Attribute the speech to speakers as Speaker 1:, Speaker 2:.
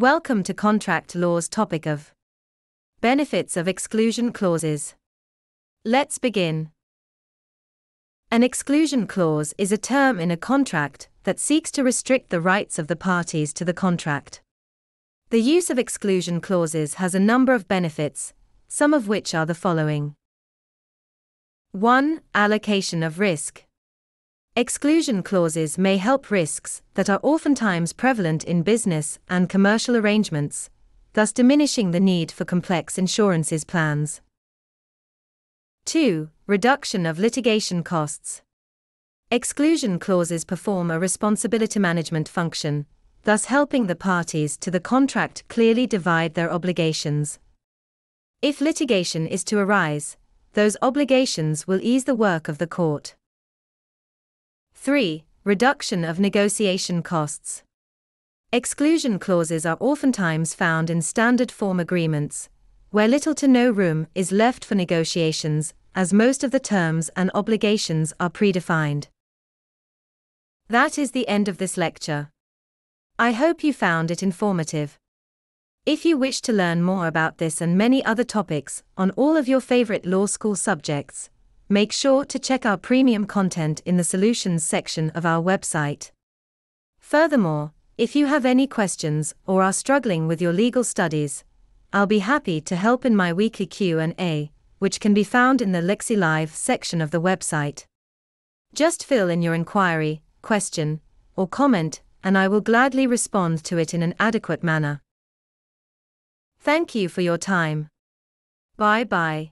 Speaker 1: Welcome to contract law's topic of benefits of exclusion clauses. Let's begin. An exclusion clause is a term in a contract that seeks to restrict the rights of the parties to the contract. The use of exclusion clauses has a number of benefits, some of which are the following 1. Allocation of risk. Exclusion clauses may help risks that are oftentimes prevalent in business and commercial arrangements, thus diminishing the need for complex insurances plans. 2. Reduction of litigation costs. Exclusion clauses perform a responsibility management function, thus helping the parties to the contract clearly divide their obligations. If litigation is to arise, those obligations will ease the work of the court. 3. Reduction of negotiation costs. Exclusion clauses are oftentimes found in standard form agreements, where little to no room is left for negotiations, as most of the terms and obligations are predefined. That is the end of this lecture. I hope you found it informative. If you wish to learn more about this and many other topics on all of your favorite law school subjects, Make sure to check our premium content in the solutions section of our website. Furthermore, if you have any questions or are struggling with your legal studies, I'll be happy to help in my weekly Q&A, which can be found in the Lexi Live section of the website. Just fill in your inquiry, question, or comment, and I will gladly respond to it in an adequate manner. Thank you for your time. Bye bye.